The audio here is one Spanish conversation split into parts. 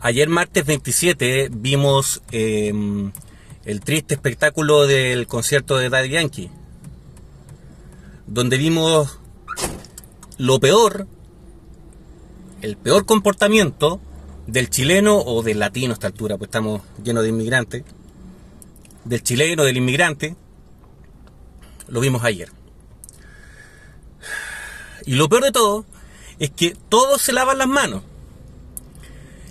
Ayer martes 27 vimos em, el triste espectáculo del concierto de Daddy Yankee, donde vimos lo peor, el peor comportamiento del chileno o del latino a esta altura, pues estamos llenos de inmigrantes, del chileno, del inmigrante, lo vimos ayer. Y lo peor de todo es que todos se lavan las manos.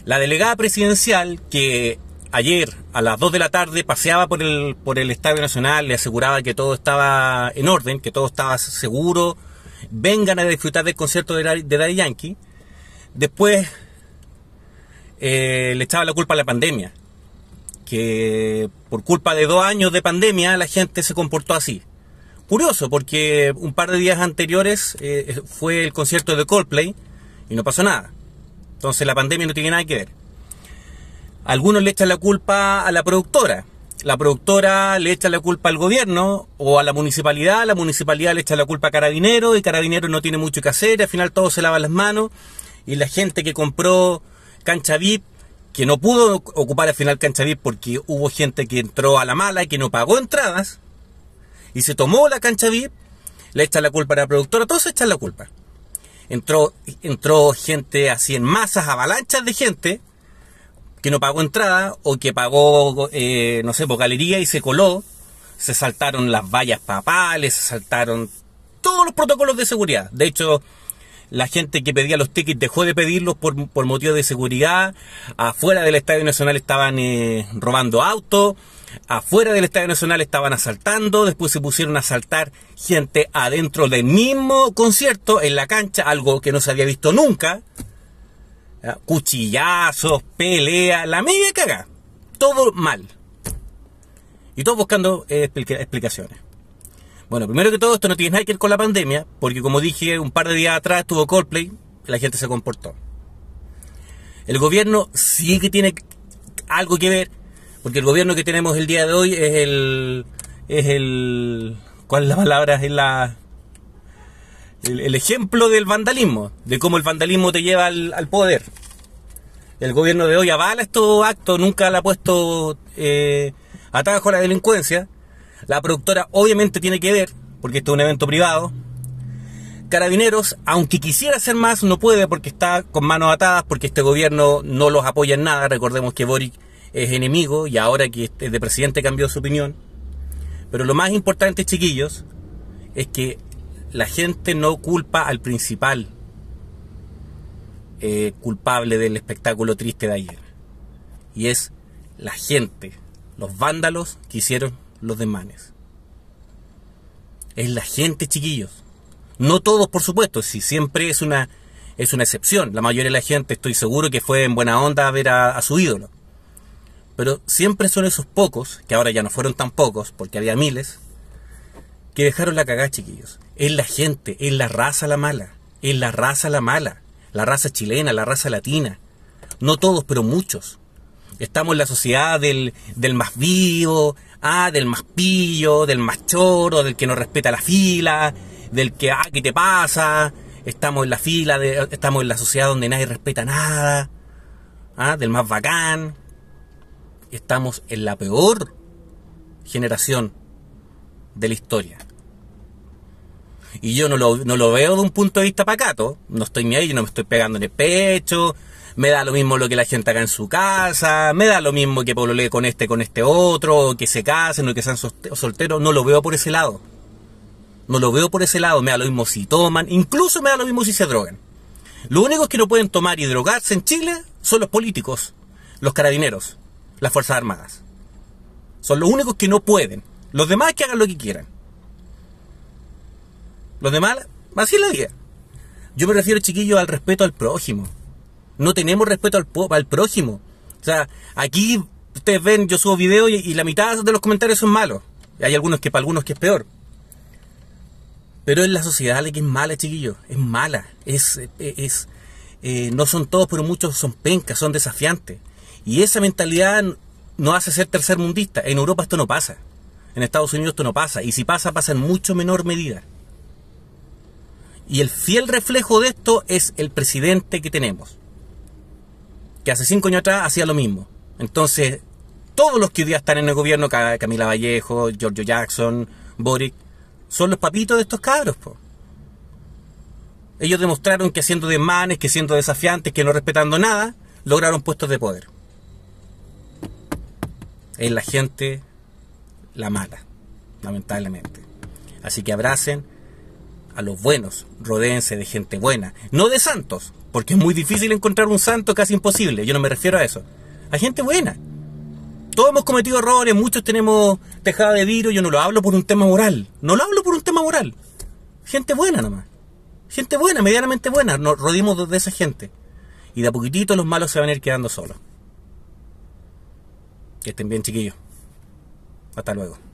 La delegada presidencial, que ayer a las 2 de la tarde paseaba por el, por el Estadio Nacional, le aseguraba que todo estaba en orden, que todo estaba seguro, vengan a disfrutar del concierto de, Daddy Yankee. Después eh, le echaba la culpa a la pandemia, que por culpa de dos años de pandemia la gente se comportó así. Curioso, porque un par de días anteriores eh, fue el concierto de Coldplay y no pasó nada. Entonces la pandemia no tiene nada que ver. Algunos le echan la culpa a la productora, la productora le echa la culpa al gobierno o a la municipalidad, la municipalidad le echa la culpa a Carabinero y Carabinero no tiene mucho que hacer, al final todos se lavan las manos y la gente que compró cancha VIP, que no pudo ocupar al final cancha VIP porque hubo gente que entró a la mala y que no pagó entradas y se tomó la cancha VIP, le echan la culpa a la productora, todos echan la culpa entró, entró gente así en masas, avalanchas de gente que no pagó entrada o que pagó, eh, no sé, por galería y se coló. Se saltaron las vallas papales, se saltaron todos los protocolos de seguridad. De hecho, la gente que pedía los tickets dejó de pedirlos por, por motivos de seguridad. Afuera del Estadio Nacional estaban eh, robando autos afuera del Estadio Nacional estaban asaltando, después se pusieron a asaltar gente adentro del mismo concierto, en la cancha, algo que no se había visto nunca. Cuchillazos, pelea, la media caga. Todo mal. Y todos buscando eh, explicaciones. Bueno, primero que todo, esto no tiene nada que ver con la pandemia, porque como dije un par de días atrás, estuvo Coldplay, la gente se comportó. El gobierno sí que tiene algo que ver porque el gobierno que tenemos el día de hoy es el. Es el ¿Cuál es la palabra? Es la. El, ejemplo del vandalismo, de cómo el vandalismo te lleva al, poder. El gobierno de hoy avala estos actos, nunca le ha puesto eh, atajo a la delincuencia. La productora obviamente tiene que ver, porque esto es un evento privado. Carabineros, aunque quisiera hacer más, no puede porque está con manos atadas, porque este gobierno no los apoya en nada. Recordemos que Boric es enemigo y ahora que es este, de presidente cambió su opinión. Pero lo más importante, chiquillos, es que la gente no culpa al principal eh, culpable del espectáculo triste de ayer. Y es la gente, los vándalos que hicieron los demanes Es la gente, chiquillos. No todos, por supuesto, si siempre es una, es una excepción. La mayoría de la gente estoy seguro que fue en buena onda a ver a su ídolo. Pero siempre son esos pocos, que ahora ya no fueron tan pocos, porque había miles, que dejaron la cagada, chiquillos. Es la gente, es la raza la mala, es la raza la mala, la raza chilena, la raza latina. No todos, pero muchos. Estamos en la sociedad del, del más vivo, ah, del más pillo, del más choro, del que no respeta la fila, del que, ah, ¿qué te pasa? Estamos en la fila, de, estamos en la sociedad donde nadie respeta nada, ah, del más bacán, estamos en la peor generación de la historia. Y yo no lo, no lo veo de un punto de vista pacato. No estoy ni ahí, no me estoy pegando en el pecho. Me da lo mismo lo que la gente haga en su casa. Me da lo mismo que lee con este, con este otro. Que se casen o que sean solteros. No lo veo por ese lado. No lo veo por ese lado. Me da lo mismo si toman. Incluso me da lo mismo si se drogan. Lo único que no pueden tomar y drogarse en Chile son los políticos, los carabineros las Fuerzas Armadas. Son los únicos que no pueden. Los demás que hagan lo que quieran. Los demás, así es la vida. Yo me refiero, chiquillos, al respeto al prójimo. No tenemos respeto al, al prójimo. O sea, aquí ustedes ven, yo subo videos y, la mitad de los comentarios son malos. Hay algunos que para algunos que es peor. Pero es la sociedad la que es mala, chiquillos. Es mala. Es, eh, es, eh, no son todos, pero muchos son pencas, son desafiantes. Y esa mentalidad no hace ser tercermundista. En Europa esto no pasa. En Estados Unidos esto no pasa. Y si pasa, pasa en mucho menor medida. Y el fiel reflejo de esto es el presidente que tenemos. Que hace cinco años atrás hacía lo mismo. Entonces, todos los que hoy día están en el gobierno, Camila Vallejo, Giorgio Jackson, Boric, son los papitos de estos cabros. Po. Ellos demostraron que siendo desmanes, que siendo desafiantes, que no respetando nada, lograron puestos de poder es la gente la mala, lamentablemente. Así que abracen a los buenos, rodeense de gente buena, no de santos, porque es muy difícil encontrar un santo, casi imposible, yo no me refiero a eso, a gente buena. Todos hemos cometido errores, muchos tenemos tejada de virus, yo no lo hablo por un tema moral, no lo hablo por un tema moral, gente buena nomás, gente buena, medianamente buena, nos rodimos de esa gente. Y de a poquitito los malos se van a ir quedando solos. Que estén bien, chiquillos. Hasta luego.